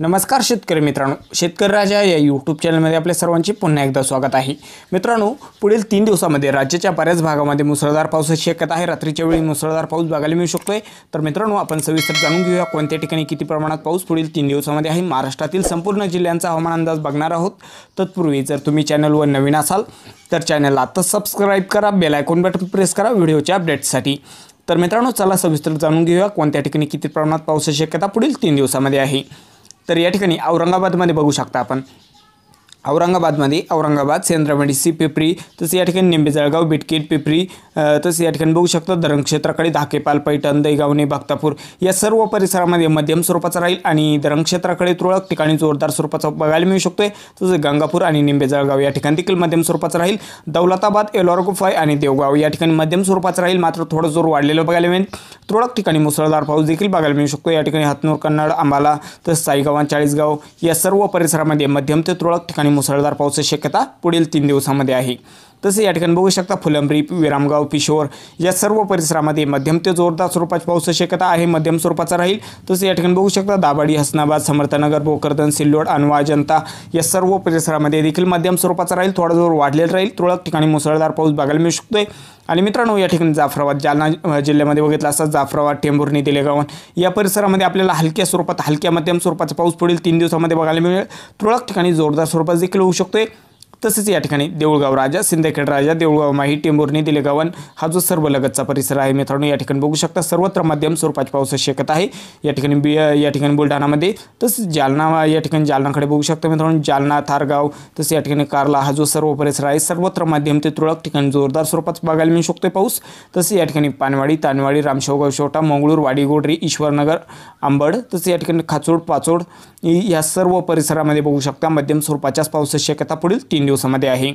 नमस्कार शेतकरी मित्रांनो शेतकरी राजा या यूट्यूब चॅनलमध्ये आपल्या सर्वांचे पुन्हा एकदा स्वागत आहे मित्रांनो पुढील तीन दिवसामध्ये राज्याच्या बऱ्याच भागामध्ये मुसळधार पावसाची शक्यता आहे रात्रीच्या वेळी मुसळधार पाऊस बघायला मिळू शकतो तर मित्रांनो आपण सविस्तर जाणून घेऊया कोणत्या ठिकाणी किती प्रमाणात पाऊस पुढील तीन दिवसामध्ये आहे महाराष्ट्रातील संपूर्ण जिल्ह्यांचा हवामान अंदाज बघणार आहोत तत्पूर्वी जर तुम्ही चॅनलवर नवीन असाल तर चॅनलला आत्ताच सबस्क्राईब करा बेल बटन प्रेस करा व्हिडिओच्या अपडेट्ससाठी तर मित्रांनो चला सविस्तर जाणून घेऊया कोणत्या ठिकाणी किती प्रमाणात पावसाची शक्यता पुढील तीन दिवसामध्ये आहे तर या ठिकाणी औरंगाबादमध्ये बघू शकता आपण औरंगाबादमध्ये औरंगाबाद सेंद्रामेंडी सी पिपरी तसेच या ठिकाणी निंबे जळगाव पिपरी तसं या ठिकाणी बघू शकतो धरण क्षेत्राकडे धाकेपाल पैठण दैगावणे भक्तापूर या सर्व परिसरामध्ये मध्यम स्वरूपाचा राहील आणि धरण क्षेत्राकडे तुरळक ठिकाणी जोरदार स्वरूपाचा बघायला मिळू शकतोय तसेच गंगापूर आणि निंबे जळगाव या ठिकाणी देखील मध्यम स्वरूपाचा राहील दौलताबाद गुफाय आणि देवगाव या ठिकाणी मध्यम स्वरूपाचा राहील मात्र थोडं जोर वाढलेलं बघायला मिळेल तुरळक ठिकाणी मुसळधार पाऊस देखील बघायला मिळू शकतो या ठिकाणी हतनूर कन्नड आंबाला तसंच साईगाव चाळीसगाव या सर्व परिसरामध्ये मध्यम ते तुरळक ठिकाणी मुसळधार पावसाची शक्यता पुढील तीन दिवसामध्ये आहे तसेच या ठिकाणी बघू शकता फुलंब्री विरामगाव पिशोर या सर्व परिसरामध्ये मध्यम ते जोरदार स्वरूपाची पाऊस शक्यता आहे मध्यम स्वरूपाचा राहील तसेच या ठिकाणी बघू शकता दाबाडी हसनाबाद समर्थनगर भोकरदन सिल्लोड अनवा जनता या सर्व परिसरामध्ये देखील मध्यम स्वरूपाचा राहील थोडा जोर वाढलेला राहील तुरळक ठिकाणी मुसळधार पाऊस बघायला मिळू शकतोय आणि मित्रांनो या ठिकाणी जाफराबाद जालना जिल्ह्यामध्ये बघितला असता जाफराबाद टेंभुर्णी दिलेगावन या परिसरामध्ये आपल्याला हलक्या स्वरूपात हलक्या मध्यम स्वरूपाचा पाऊस पुढील तीन दिवसामध्ये बघायला मिळेल तुरळक ठिकाणी जोरदार स्वरूपात देखील होऊ शकतोय तसेच या ठिकाणी देऊळगाव राजा सिंदखेड राजा देऊळगाव माही टेंभुर्णी दिलेगावन हा जो सर्व लगतचा परिसर आहे मित्रांनो या ठिकाणी बघू शकता सर्वत्र मध्यम स्वरूपाची पाऊस शक्यता आहे या ठिकाणी बि या ठिकाणी बुलढाणामध्ये तसेच जालना या ठिकाणी जालनाकडे बघू शकता मित्रांनो जालना थारगाव तसेच या ठिकाणी कारला हा जो सर्व परिसर आहे सर्वत्र माध्यम ते तुरळक ठिकाणी जोरदार स्वरूपात बघायला मिळू शकतो पाऊस तसेच या ठिकाणी पानवाडी तानवाडी रामशेवगाव शेवटा मंगळूर वाडीगोडरी ईश्वरनगर आंबड तसेच या ठिकाणी खाचोड पाचोड या सर्व परिसरामध्ये बघू शकता मध्यम स्वरूपाच्याच पावसाची शक्यता पुढील तीन दिवस दिवसामध्ये आहे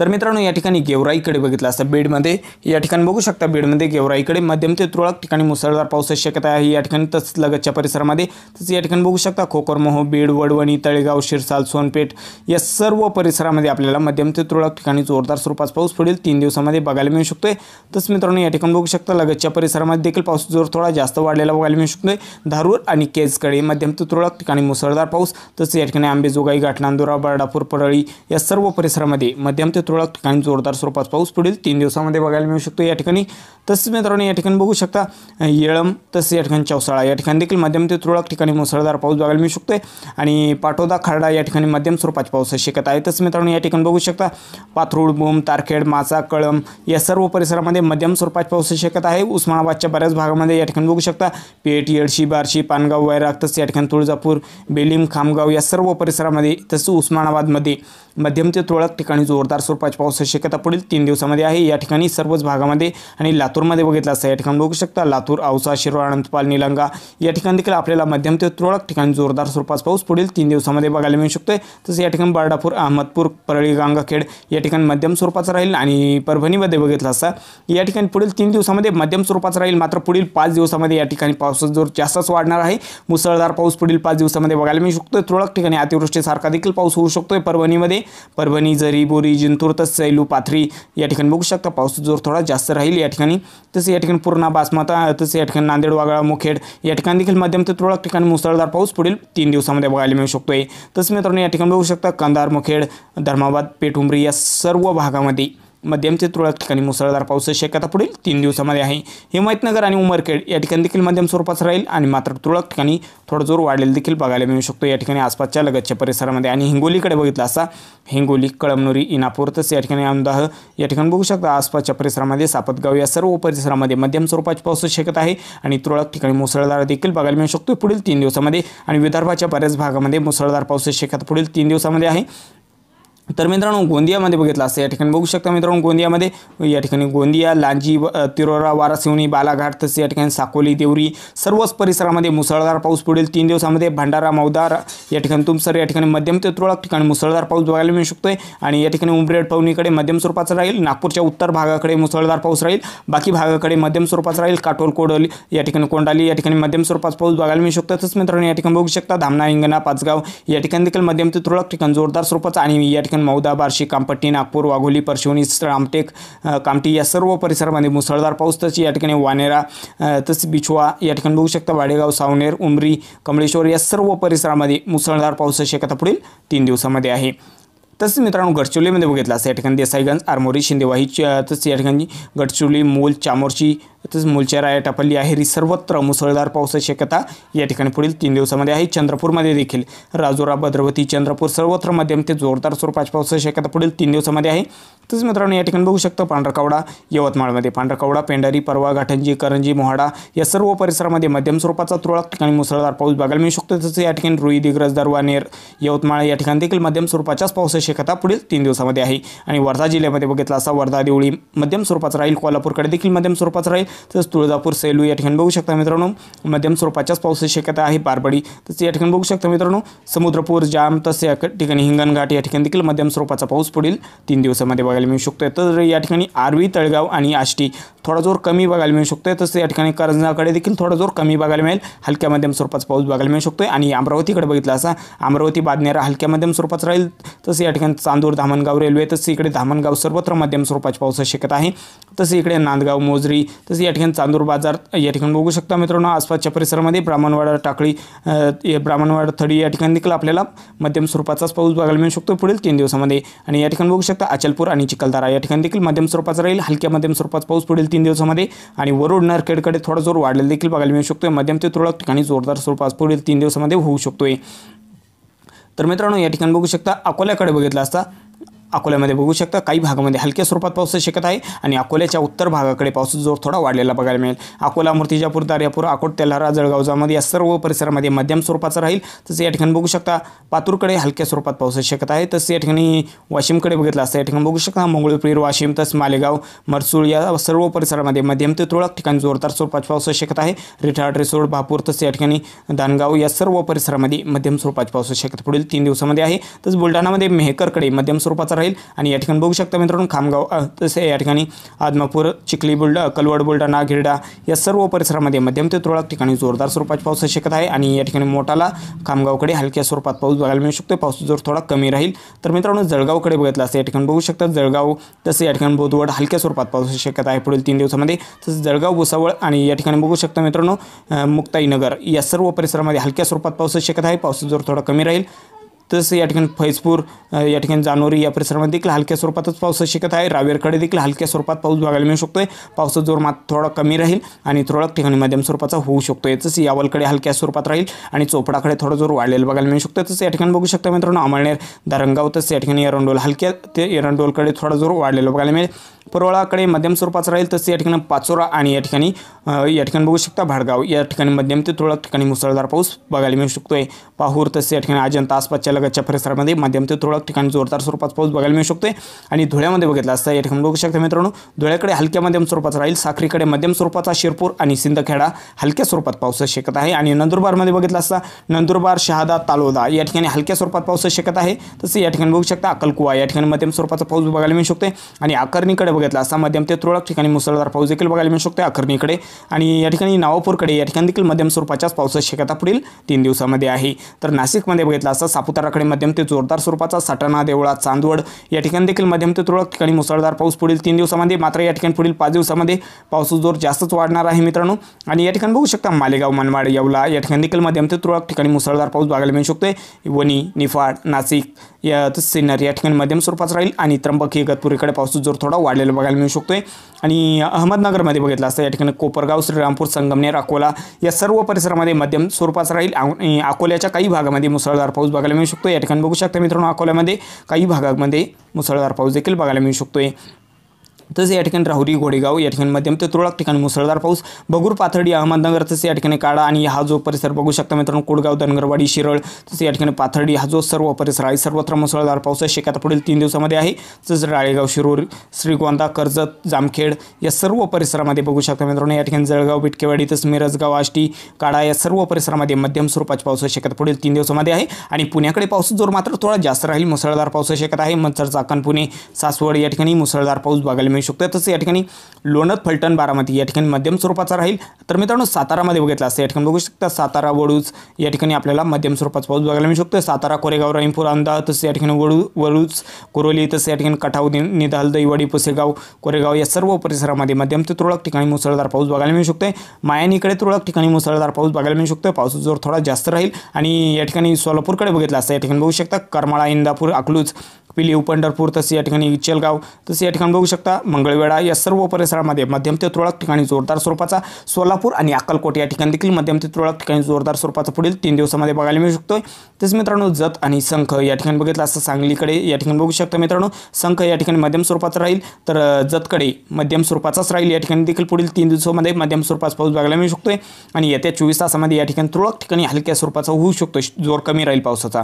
तर मित्रांनो या ठिकाणी गेवराईकडे बघितलं असतं बीडमध्ये या ठिकाणी बघू शकता बीडमध्ये गेवराईकडे मध्यम ते तुरळक ठिकाणी मुसळधार पावसाची शक्यता आहे या ठिकाणी तसंच लगतच्या परिसरामध्ये तसंच या ठिकाणी बघू शकता खोकरमोह बीड वडवणी तळेगाव शिरसाल सोनपेठ या सर्व परिसरामध्ये आपल्याला मध्यम ते तुरळक ठिकाणी जोरदार स्वरूपात पाऊस पुढील तीन दिवसामध्ये बघायला मिळू शकतोय तसंच मित्रांनो या ठिकाणी बघू शकता लगतच्या परिसरामध्ये देखील पाऊस जोर थोडा जास्त वाढलेला बघायला मिळू शकतोय धारूर आणि केजकडे मध्यम ते तुरळक ठिकाणी मुसळधार पाऊस तसंच या ठिकाणी आंबेजोगाई गाठनांदुरा बर्डापूर परळी या सर्व परिसरामध्ये मध्यम ते तुरळक ठिकाणी जोरदार स्वरूपात पाऊस पुढील तीन दिवसामध्ये बघायला मिळू शकतो या ठिकाणी तसेच मित्रांनो या ठिकाणी बघू शकता येळम तसेच या ठिकाणी चौसाळा या ठिकाणी देखील मध्यम ते तुरळक ठिकाणी मुसळधार पाऊस बघायला मिळू शकतो आणि पाटोदा खारडा या ठिकाणी मध्यम स्वरूपाची पाऊस शिकत आहे तसे मित्रांनो या ठिकाणी बघू शकता पाथरूड बोम तारखेड माचा कळम या सर्व परिसरामध्ये मध्यम स्वरूपाची पाऊस शक्यता आहे उस्मानाबादच्या बऱ्याच भागामध्ये या ठिकाणी बघू शकता पेठ येडशी बारशी पानगाव वैराग तसेच या ठिकाणी तुळजापूर बेलीम खामगाव या सर्व परिसरामध्ये तसं उस्मानाबादमध्ये मध्यम ते तुरळक ठिकाणी जोरदार स्वरूप स्वरूपाची पावसाची शक्यता पुढील तीन दिवसामध्ये आहे या ठिकाणी सर्वच भागामध्ये आणि लातूरमध्ये बघितलं असता या ठिकाणी बघू शकता लातूर औसा शिरोळ अनंतपाल निलंगा या ठिकाणी देखील आपल्याला मध्यम ते तुरळक ठिकाणी जोरदार स्वरूपाचा पाऊस पुढील तीन दिवसामध्ये बघायला मिळू शकतो तसं या ठिकाणी बार्डापूर अहमदपूर परळी गंगाखेड या ठिकाणी मध्यम स्वरूपाचा राहील आणि परभणीमध्ये बघितलं असता या ठिकाणी पुढील तीन दिवसामध्ये मध्यम स्वरूपाचा राहील मात्र पुढील पाच दिवसामध्ये या ठिकाणी पावसाचा जोर जास्तच वाढणार आहे मुसळधार पाऊस पुढील पाच दिवसामध्ये बघायला मिळू शकतो तुरळक ठिकाणी अतिवृष्टीसारखा देखील पाऊस होऊ शकतोय परभणीमध्ये परभणी जरी बोरी जिंतूर सैलू पाथरी या ठिकाणी बघू शकता पाऊस जोर थोडा जास्त राहील या ठिकाणी तसं या ठिकाणी पूर्णा बासमाता तसं या ठिकाणी नांदेड वागळा मुखेड या ठिकाणी देखील मध्यम ते तुरळक ठिकाणी मुसळधार पाऊस पुढील तीन दिवसामध्ये बघायला मिळू शकतो आहे तसं मित्रांनो या ठिकाणी बघू शकता कंधार मुखेड धर्माबाद पेठुंबरी या सर्व भागामध्ये मध्यम ते तुरळक ठिकाणी मुसळधार पाऊस शक्यता पुढील तीन दिवसामध्ये आहे हिमायतनगर आणि उमरखेड या ठिकाणी देखील मध्यम स्वरूपात राहील आणि मात्र तुरळक ठिकाणी थोडं जोर वाढेल देखील बघायला मिळू शकतो या ठिकाणी आसपासच्या लगतच्या परिसरामध्ये आणि हिंगोलीकडे बघितलं असा हिंगोली कळमनुरी इनापूर तसे या ठिकाणी अमदाह या ठिकाणी बघू शकता आसपासच्या परिसरामध्ये सापतगाव या सर्व परिसरामध्ये मध्यम स्वरूपाची पावसाची शक्यता आहे आणि तुरळक ठिकाणी मुसळधार देखील बघायला मिळू शकतो पुढील तीन दिवसामध्ये आणि विदर्भाच्या बऱ्याच भागामध्ये मुसळधार पावसाची शक्यता पुढील तीन दिवसामध्ये आहे तर मित्रांनो गोंदियामध्ये बघितलं असं या ठिकाणी बघू शकता मित्रांनो गोंदियामध्ये या ठिकाणी गोंदिया लांजी तिरोरा वारासिवणी बालाघाट तसेच या ठिकाणी साकोली देवरी सर्वच परिसरामध्ये मुसळधार पाऊस पुढील तीन दिवसामध्ये भंडारा मौदार या ठिकाणी तुमसर या ठिकाणी मध्यम ते तुरळक ठिकाणी मुसळधार पाऊस बघायला मिळू शकतोय आणि या ठिकाणी उमरेड पवनीकडे मध्यम स्वरूपाचा राहील नागपूरच्या उत्तर भागाकडे मुसळधार पाऊस राहील बाकी भागाकडे मध्यम स्वरूपाचा राहील काटोल कोडली या ठिकाणी कोंडाली या ठिकाणी मध्यम स्वरूपाचा पाऊस बघायला मिळू शकतो तसंच मित्रांनो या ठिकाणी बघू शकता धामणा हिंगणा पाचगाव या ठिकाणी देखील मध्यम ते तुरळक ठिकाणी जोरदार स्वरूपाचा आणि या ठिकाणी मौदा बार्शी कामपट्टी नागपूर वाघोली परशिवनी रामटेक कामटी या सर्व परिसरामध्ये मुसळधार पाऊस तसेच या ठिकाणी वानेरा तसेच बिछवा या ठिकाणी बघू शकता वाडेगाव सावनेर उमरी कमळेश्वर या सर्व परिसरामध्ये मुसळधार पाऊस शक्यता पुढील तीन दिवसामध्ये आहे तसेच मित्रांनो गडचिरोलीमध्ये बघितलं असं या ठिकाणी देसाईगंज आरमोरी शिंदेवाही तसेच या ठिकाणी गडचिरोली मोल चामोरची तसेच मुलचेरा टपली टपल्ली ही सर्वत्र मुसळधार पावसाची शक्यता या ठिकाणी पुढील तीन दिवसामध्ये आहे चंद्रपूरमध्ये देखील राजुरा भद्रवती चंद्रपूर सर्वत्र मध्यम ते जोरदार स्वरूपाची पावसाची शक्यता पुढील तीन दिवसामध्ये आहे तसेच मित्रांनो या ठिकाणी बघू शकतो पांढरकवडा यवतमाळमध्ये पांढरकवडा पेंढारी परवा घाटंजी करंजी मोहाडा या सर्व परिसरामध्ये मध्यम स्वरूपाचा तुरळक ठिकाणी मुसळधार पाऊस बघायला मिळू शकतो तसंच या ठिकाणी रुई दिग्रज दरवानेर यवतमाळ या ठिकाणी देखील मध्यम स्वरूपाच्याच पावसाची शक्यता पुढील तीन दिवसामध्ये आहे आणि वर्धा जिल्ह्यामध्ये बघितला असा वर्धा देवळी मध्यम स्वरूपाचा राहील कोल्हापूरकडे देखील मध्यम स्वरूपाचा राहील तसंच तुळजापूर सेलू या ठिकाणी बघू शकता मित्रांनो मध्यम स्वरूपाच्याच पावसाची शक्यता आहे पारपडी तसं या ठिकाणी बघू शकता मित्रांनो समुद्रपूर जाम तसे या ठिकाणी हिंगणघाट या ठिकाणी देखील मध्यम स्वरूपाचा पाऊस पुढील तीन दिवसामध्ये बघायला मिळू शकतोय तर या ठिकाणी आरवी तळगाव आणि आष्टी थोडा जोर कमी बघायला मिळू शकतोय तसं या ठिकाणी करंजाकडे देखील थोडा जोर कमी बघायला मिळेल हलक्या मध्यम स्वरूपाचा पाऊस बघायला मिळू शकतोय आणि अमरावतीकडे बघितला असा अमरावती बादनेरा हलक्या मध्यम स्वरूपाचा राहील तसं या ठिकाणी चांदूर धामणगाव रेल्वे तसं इकडे धामणगाव सर्वत्र मध्यम स्वरूपाची पावसाची शक्यता आहे तसं इकडे नांदगाव मोजरी तसं तसेच या ठिकाणी चांदूर बाजार या ठिकाणी बघू शकता मित्रांनो आसपासच्या परिसरामध्ये ब्राह्मणवाडा टाकळी ब्राह्मणवाडा थडी या ठिकाणी देखील आपल्याला मध्यम स्वरूपाचाच पाऊस बघायला मिळू शकतो पुढील तीन दिवसामध्ये आणि या ठिकाणी बघू शकता अचलपूर आणि चिखलदारा या ठिकाणी देखील मध्यम स्वरूपाचा राहील हलक्या मध्यम स्वरूपाचा पाऊस पुढील तीन दिवसामध्ये आणि वरुड नरखेडकडे थोडा जोर वाढलेला देखील बघायला मिळू शकतो मध्यम ते तुरळक ठिकाणी जोरदार स्वरूपात पुढील तीन दिवसामध्ये होऊ शकतोय तर मित्रांनो या ठिकाणी बघू शकता अकोल्याकडे बघितलं असता अकोल्यामध्ये बघू शकता काही भागामध्ये हलक्या स्वरूपात पाऊस शकत आहे आणि अकोल्याच्या उत्तर भागाकडे पावसाचा जोर थोडा वाढलेला बघायला मिळेल अकोला मूर्तिजापूर दारियापूर अकोट तेलारा जळगाव या सर्व परिसरामध्ये मध्यम स्वरूपाचा राहील तसं या ठिकाणी बघू शकता पातूरकडे हलक्या स्वरूपात पाऊस शकत आहे तसं या ठिकाणी वाशिमकडे बघितलं असतं या ठिकाणी बघू शकता मंगळपीर वाशिम तस मालेगाव मरसूळ या सर्व परिसरामध्ये मध्यम ते तुरळक ठिकाणी जोरदार स्वरूपात पाऊस शकत आहे रिठाड रिसोड बापूर तसं या ठिकाणी दानगाव या सर्व परिसरामध्ये मध्यम स्वरूपात पाऊस शकत पुढील तीन दिवसामध्ये आहे तसं बुलढाणामध्ये मेहकरकडे मध्यम स्वरूपाचा राहील आणि या ठिकाणी बघू शकता मित्रांनो खामगाव तसे या ठिकाणी आदमापूर चिखली बुलडा कलवड बुलडा नागिरडा या सर्व परिसरामध्ये मध्यम ते तुरळक ठिकाणी जोरदार स्वरूपात पाऊस शकत आहे आणि या ठिकाणी मोठाला खामगावकडे हलक्या स्वरूपात पाऊस बघायला मिळू शकतो पाऊस जोर थोडा कमी राहील तर मित्रांनो जळगावकडे बघितला असं या ठिकाणी बघू शकता जळगाव तसे या ठिकाणी बोधवड हलक्या स्वरूपात पाऊस शक्यता आहे पुढील तीन दिवसामध्ये तसंच जळगाव भुसावळ आणि या ठिकाणी बघू शकता मित्रांनो मुक्ताईनगर या सर्व परिसरामध्ये हलक्या स्वरूपात पाऊस शक्यता आहे पावसाचा जोर थोडा कमी राहील तसं या ठिकाणी फैजपूर या ठिकाणी जानोरी या परिसरामध्ये देखील हलक्या स्वरूपातच पाऊस शिकत आहे रावेरकडे देखील हलक्या स्वरूपात पाऊस बघायला मिळू शकतो आहे पावसाचा जोर मात थोडा कमी राहील आणि तुरळक ठिकाणी मध्यम स्वरूपाचा होऊ शकतो याचंच यावलकडे हलक्या स्वरूपात राहील आणि चोपडाकडे थोडा जोर वाढलेला बघायला मिळू शकतो तसं या ठिकाणी बघू शकता मित्रांनो अमळनेर दारंगाव तसं या ठिकाणी एरंडोल हलक्या ते एरंडोलकडे थोडा जोर वाढलेला बघायला मिळेल परोळाकडे मध्यम स्वरूपाचं राहील तसं या ठिकाणी पाचोरा आणि या ठिकाणी या ठिकाणी बघू शकता भाडगाव या ठिकाणी मध्यम ते तुरळक ठिकाणी मुसळधार पाऊस बघायला मिळू शकतो आहे पाहूर तसे या ठिकाणी अजंता आसपासच्या लगतच्या परिसरामध्ये मध्यम ते तुरळक ठिकाणी जोरदार स्वरूपात पाऊस बघायला मिळू शकतो आहे आणि धुळ्यामध्ये बघितला असता या ठिकाणी बघू शकता मित्रांनो धुळ्याकडे हलक्या मध्यम स्वरूपाचा राहील साखरीकडे मध्यम स्वरूपाचा शिरपूर आणि सिंदखेडा हलक्या स्वरूपात पाऊस शकत आहे आणि नंदुरबारमध्ये बघितला असता नंदुरबार शहादा तालोदा या ठिकाणी हलक्या स्वरूपात पाऊस शकत आहे तसे या ठिकाणी बघू शकता अकलकुवा या ठिकाणी मध्यम स्वरूपाचा पाऊस बघायला मिळू शकतो आणि आकरणीकडे बघितला असा मध्यम ते तुरळक ठिकाणी मुसळधार पाऊस देखील बघायला मिळू शकतो अखरणीकडे आणि या ठिकाणी नावापूरकडे या ठिकाणी देखील मध्यम स्वरूपाच्याच पावसाची शक्यता पुढील तीन दिवसामध्ये आहे तर नाशिकमध्ये बघितला असता सापुताराकडे मध्यम ते जोरदार स्वरूपाचा सटाणा देवळा चांदवड या ठिकाणी देखील मध्यम ते तुरळक ठिकाणी मुसळधार पाऊस पुढील तीन दिवसामध्ये मात्र या ठिकाणी पुढील पाच दिवसामध्ये पावसाचा जोर जास्तच वाढणार आहे मित्रांनो आणि या ठिकाणी बघू शकता मालेगाव मनमाड येवला या ठिकाणी देखील मध्यम ते तुरळक ठिकाणी मुसळधार पाऊस बघायला मिळू शकतोय वणी निफाड नाशिक या सिन्नर या ठिकाणी मध्यम स्वरूपाचा राहील आणि त्र्यंबक गतपुरीकडे पावसाचा जोर थोडा वाढलेला आपल्याला बघायला मिळू शकतोय आणि अहमदनगरमध्ये बघितलं असतं या ठिकाणी कोपरगाव श्रीरामपूर संगमनेर अकोला या सर्व परिसरामध्ये मध्यम स्वरूपाचा राहील अकोल्याच्या काही भागामध्ये मुसळधार पाऊस बघायला मिळू शकतो या ठिकाणी बघू शकता मित्रांनो अकोल्यामध्ये काही भागामध्ये मुसळधार पाऊस देखील बघायला मिळू शकतो तसेच या ठिकाणी राहुरी गोडेगाव या ठिकाणी मध्यम ते तुरळक ठिकाणी मुसळधार पाऊस बगूर पाथर्डी अहमदनगर तसेच या ठिकाणी काळा आणि हा जो परिसर बघू शकता मित्रांनो कोडगाव धनगरवाडी शिरळ तसेच या ठिकाणी पाथर्डी हा जो सर्व परिसर आहे सर्वत्र मुसळधार पाऊस आहे शेकात पुढील तीन दिवसामध्ये आहे तसेच राळेगाव शिरूर श्रीगोंदा कर्जत जामखेड या सर्व परिसरामध्ये बघू शकता मित्रांनो या ठिकाणी जळगाव बिटकेवाडी तसेच मिरजगाव आष्टी काळा या सर्व परिसरामध्ये मध्यम स्वरूपाचे पाऊस शेकात पुढील तीन दिवसामध्ये आहे आणि पुण्याकडे पाऊस जोर मात्र थोडा जास्त राहील मुसळधार पाऊस शेकात आहे मंचर चाकण पुणे सासवड या ठिकाणी मुसळधार पाऊस बघायला मिळू शकतो तसं या ठिकाणी लोणत फलटण बारामती या ठिकाणी मध्यम स्वरूपाचा राहील तर मित्रांनो सातारामध्ये बघितला असतं या ठिकाणी बघू शकता सातारा वडूज या ठिकाणी आपल्याला मध्यम स्वरूपाचा पाऊस बघायला मिळू शकतो सातारा कोरेगाव रहीमपूर अंदा तसं या ठिकाणी वडू वडूज कोरोली तसं या ठिकाणी कठाव निधाल दहीवाडी पुसेगाव कोरेगाव या सर्व परिसरामध्ये मध्यम ते तुरळक ठिकाणी मुसळधार पाऊस बघायला मिळू शकतो मायानीकडे तुरळक ठिकाणी मुसळधार पाऊस बघायला मिळू शकतो पाऊस जोर थोडा जास्त राहील आणि या ठिकाणी सोलापूरकडे बघितला असतं या ठिकाणी बघू शकता करमाळा इंदापूर अकलूज पिली उपंढरपूर तसेच या ठिकाणी इचलगाव तसेच या ठिकाणी बघू शकता मंगळवेढा या सर्व परिसरामध्ये मध्यम ते तुरळक ठिकाणी जोरदार स्वरूपाचा सोलापूर आणि अक्कलकोट या ठिकाणी देखील मध्यम ते तुरळक ठिकाणी जोरदार स्वरूपाचा पुढील तीन दिवसामध्ये बघायला मिळू शकतो तसेच मित्रांनो जत आणि संख या ठिकाणी बघितलं असं सांगलीकडे या ठिकाणी बघू शकता मित्रांनो संख या ठिकाणी मध्यम स्वरूपाचा राहील तर जतकडे मध्यम स्वरूपाचाच राहील या ठिकाणी देखील पुढील तीन दिवसामध्ये मध्यम स्वरूपाचा पाऊस बघायला मिळू शकतोय आणि येत्या चोवीस तासामध्ये या ठिकाणी तुरळक ठिकाणी हलक्या स्वरूपाचा होऊ शकतो जोर कमी राहील पावसाचा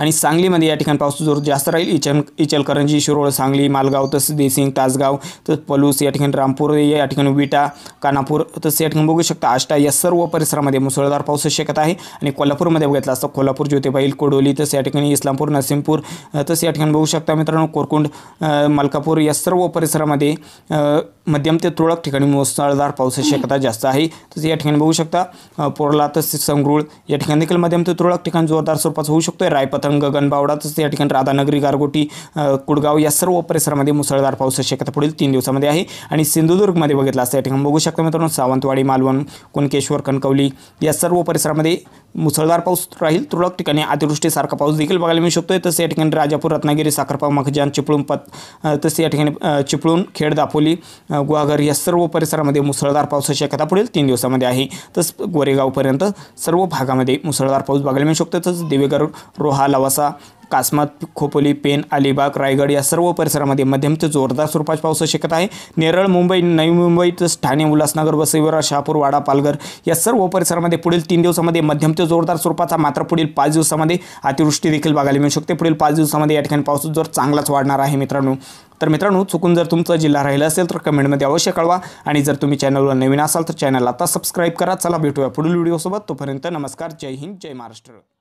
आणि सांगलीमध्ये या ठिकाणी पाऊस जोर जास्त राहील इचल इचलकरंजी शिरोळ सांगली मालगाव तसंच देसिंग तासगाव तसंच पलूस या ठिकाणी रामपूर या ठिकाणी विटा कानापूर तसंच या ठिकाणी बघू शकता आष्टा या सर्व परिसरामध्ये मुसळधार पाऊस शक्यता आहे आणि कोल्हापूरमध्ये बघितला असता कोल्हापूर ज्योतिबाईल कोडोली तसं या ठिकाणी इस्लामपूर नरसिंहपूर तसं या ठिकाणी बघू शकता मित्रांनो कोरकुंड मलकापूर या सर्व परिसरामध्ये मध्यम ते तुरळक ठिकाणी मुसळधार पावसाची शक्यता जास्त आहे तसं या ठिकाणी बघू शकता पोरला तसेच संगरूळ या ठिकाणी देखील मध्यम ते तुरळक ठिकाणी जोरदार स्वरूपाचा होऊ शकतो रायपथर गणबावडा गणबावडातच या ठिकाणी राधानगरी गारगोटी कुडगाव या सर्व परिसरामध्ये मुसळधार पाऊस शक्यता पुढील तीन दिवसामध्ये आहे आणि सिंधुदुर्गमध्ये बघितला असता या ठिकाणी बघू शकता मित्रांनो सावंतवाडी मालवण कुणकेश्वर कणकवली या सर्व परिसरामध्ये मुसळधार पाऊस राहील तुरळक ठिकाणी अतिवृष्टीसारखा पाऊस देखील बघायला मिळू शकतो तसे या ठिकाणी राजापूर रत्नागिरी साखरपाव मखजान चिपळूण पत तसे या ठिकाणी चिपळूण खेड दापोली गुहागर या सर्व परिसरामध्ये मुसळधार पावसाची शक्यता पुढील तीन दिवसामध्ये आहे तसं गोरेगावपर्यंत सर्व भागामध्ये मुसळधार पाऊस बघायला मिळू शकतो तसंच देवेगर रोहा लवासा कासमत खोपोली पेन अलिबाग रायगड या सर्व परिसरामध्ये मध्यम ते जोरदार स्वरूपाची पाऊस शकत आहे नेरळ मुंबई नवी मुंबई तसंच ठाणे उल्हासनगर वसईवरा शहापूर वाडा पालघर या सर्व परिसरामध्ये पुढील तीन दिवसामध्ये मध्यम ते जोरदार स्वरूपाचा मात्र पुढील पाच दिवसामध्ये अतिवृष्टी देखील बघायला मिळू शकते पुढील पाच दिवसामध्ये या ठिकाणी पाऊस जोर चांगलाच वाढणार आहे मित्रांनो तर मित्रांनो चुकून जर तुमचा जिल्हा राहिला असेल तर कमेंटमध्ये अवश्य कळवा आणि जर तुम्ही चॅनलवर नवीन असाल तर चॅनल आता सबस्क्राईब करा चला भेटूया पुढील व्हिडिओसोबत तोपर्यंत नमस्कार जय हिंद जय महाराष्ट्र